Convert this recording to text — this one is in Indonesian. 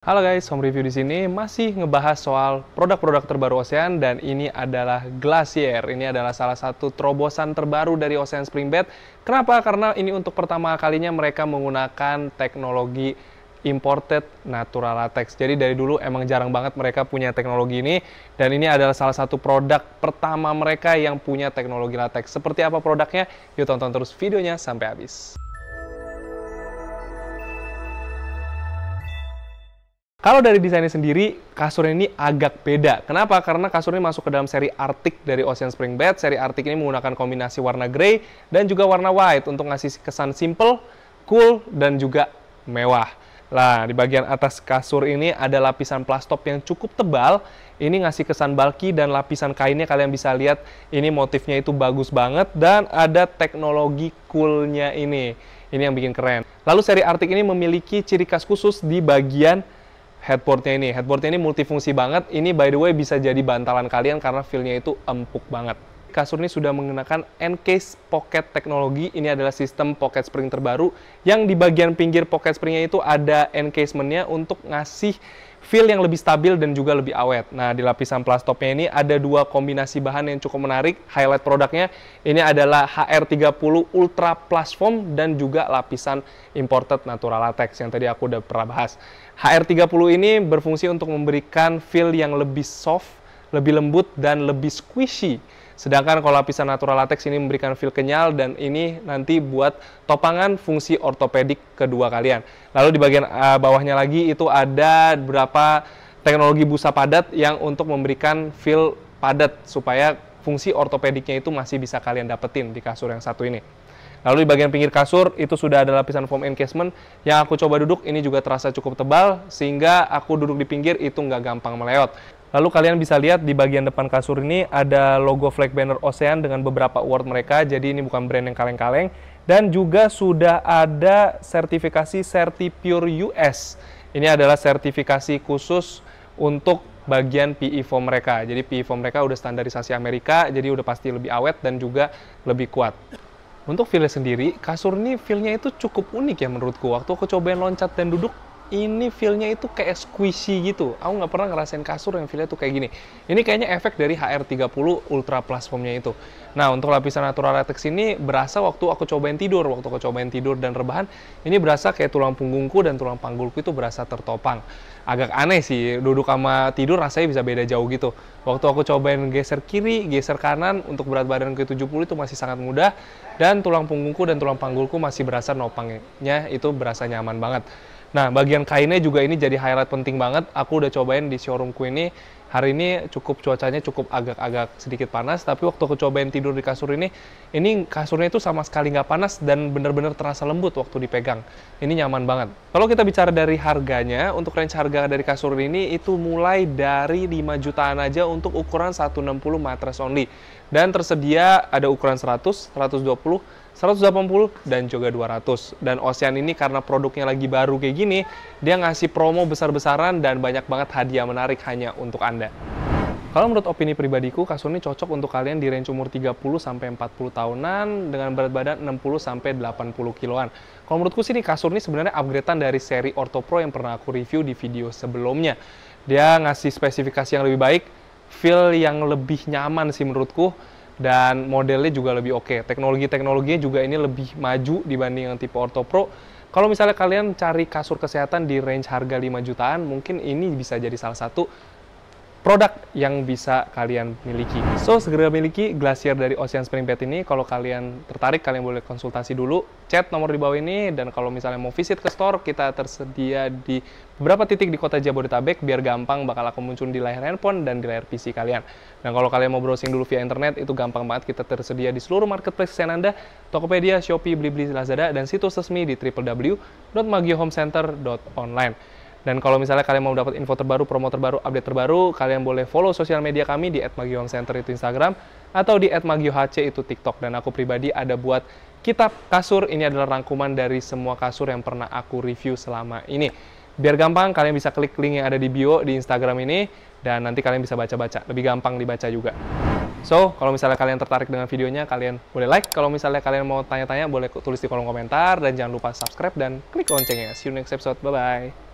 Halo guys, home review di sini masih ngebahas soal produk-produk terbaru Ocean dan ini adalah Glacier. Ini adalah salah satu terobosan terbaru dari Ocean Spring Bed. Kenapa? Karena ini untuk pertama kalinya mereka menggunakan teknologi imported natural latex. Jadi dari dulu emang jarang banget mereka punya teknologi ini dan ini adalah salah satu produk pertama mereka yang punya teknologi latex. Seperti apa produknya? Yuk tonton terus videonya sampai habis. Kalau dari desainnya sendiri, kasur ini agak beda. Kenapa? Karena kasurnya masuk ke dalam seri Arctic dari Ocean Spring Bed. Seri Arctic ini menggunakan kombinasi warna grey dan juga warna white untuk ngasih kesan simple, cool, dan juga mewah. Nah, di bagian atas kasur ini ada lapisan plastop yang cukup tebal. Ini ngasih kesan bulky dan lapisan kainnya kalian bisa lihat ini motifnya itu bagus banget dan ada teknologi coolnya ini. Ini yang bikin keren. Lalu seri Arctic ini memiliki ciri khas khusus di bagian headboardnya ini. Headboardnya ini multifungsi banget. Ini by the way bisa jadi bantalan kalian karena feelnya itu empuk banget kasur ini sudah menggunakan Encase Pocket Teknologi. Ini adalah sistem pocket spring terbaru yang di bagian pinggir pocket springnya itu ada encasementnya untuk ngasih feel yang lebih stabil dan juga lebih awet. Nah, di lapisan plastopnya ini ada dua kombinasi bahan yang cukup menarik. Highlight produknya ini adalah HR30 Ultra Plus Foam dan juga lapisan imported natural latex yang tadi aku udah pernah bahas. HR30 ini berfungsi untuk memberikan feel yang lebih soft, lebih lembut, dan lebih squishy Sedangkan kalau lapisan natural latex ini memberikan feel kenyal dan ini nanti buat topangan fungsi ortopedik kedua kalian. Lalu di bagian uh, bawahnya lagi itu ada beberapa teknologi busa padat yang untuk memberikan feel padat supaya fungsi ortopediknya itu masih bisa kalian dapetin di kasur yang satu ini. Lalu di bagian pinggir kasur itu sudah ada lapisan foam encasement yang aku coba duduk ini juga terasa cukup tebal sehingga aku duduk di pinggir itu nggak gampang meleot. Lalu kalian bisa lihat di bagian depan kasur ini ada logo flag banner Ocean dengan beberapa award mereka. Jadi ini bukan brand yang kaleng-kaleng. Dan juga sudah ada sertifikasi Certipure US. Ini adalah sertifikasi khusus untuk bagian PE foam mereka. Jadi PE foam mereka udah standarisasi Amerika, jadi udah pasti lebih awet dan juga lebih kuat. Untuk feel sendiri, kasur ini feel-nya itu cukup unik ya menurutku. Waktu aku cobain loncat dan duduk, ini feelnya itu kayak squishy gitu. Aku nggak pernah ngerasain kasur yang feelnya tuh kayak gini. Ini kayaknya efek dari HR30 Ultra Plus foamnya itu. Nah, untuk lapisan natural latex ini berasa waktu aku cobain tidur. Waktu aku cobain tidur dan rebahan, ini berasa kayak tulang punggungku dan tulang panggulku itu berasa tertopang. Agak aneh sih, duduk sama tidur rasanya bisa beda jauh gitu. Waktu aku cobain geser kiri, geser kanan, untuk berat badan ke 70 itu masih sangat mudah. Dan tulang punggungku dan tulang panggulku masih berasa nopangnya, itu berasa nyaman banget. Nah, bagian kainnya juga ini jadi highlight penting banget. Aku udah cobain di showroomku ini. Hari ini cukup cuacanya cukup agak-agak sedikit panas, tapi waktu aku cobain tidur di kasur ini, ini kasurnya itu sama sekali nggak panas dan bener-bener terasa lembut waktu dipegang. Ini nyaman banget. Kalau kita bicara dari harganya, untuk range harga dari kasur ini itu mulai dari 5 jutaan aja untuk ukuran 160 matras only. Dan tersedia ada ukuran 100, 120, 180 dan juga 200. Dan Ocean ini karena produknya lagi baru kayak gini, dia ngasih promo besar-besaran dan banyak banget hadiah menarik hanya untuk Anda. Kalau menurut opini pribadiku, kasur ini cocok untuk kalian di range umur 30 sampai 40 tahunan dengan berat badan 60 sampai 80 kiloan. Kalau menurutku sih ini kasur ini sebenarnya upgradean dari seri Orthopro yang pernah aku review di video sebelumnya. Dia ngasih spesifikasi yang lebih baik, feel yang lebih nyaman sih menurutku dan modelnya juga lebih oke. Okay. Teknologi-teknologinya juga ini lebih maju dibanding yang tipe Ortho Pro. Kalau misalnya kalian cari kasur kesehatan di range harga 5 jutaan, mungkin ini bisa jadi salah satu produk yang bisa kalian miliki. So, segera miliki Glacier dari Ocean Spring Bed ini. Kalau kalian tertarik, kalian boleh konsultasi dulu. Chat nomor di bawah ini, dan kalau misalnya mau visit ke store, kita tersedia di beberapa titik di kota Jabodetabek, biar gampang bakal aku muncul di layar handphone dan di layar PC kalian. Dan kalau kalian mau browsing dulu via internet, itu gampang banget. Kita tersedia di seluruh marketplace yang Anda, Tokopedia, Shopee, Blibli, Lazada, dan situs resmi di www.magiohomecenter.online. Dan kalau misalnya kalian mau dapat info terbaru, promo terbaru, update terbaru, kalian boleh follow sosial media kami di @magiohomecenter itu Instagram atau di @magiohc itu TikTok. Dan aku pribadi ada buat kitab kasur. Ini adalah rangkuman dari semua kasur yang pernah aku review selama ini. Biar gampang, kalian bisa klik link yang ada di bio di Instagram ini dan nanti kalian bisa baca-baca. Lebih gampang dibaca juga. So, kalau misalnya kalian tertarik dengan videonya, kalian boleh like. Kalau misalnya kalian mau tanya-tanya, boleh tulis di kolom komentar. Dan jangan lupa subscribe dan klik loncengnya. See you next episode. Bye-bye.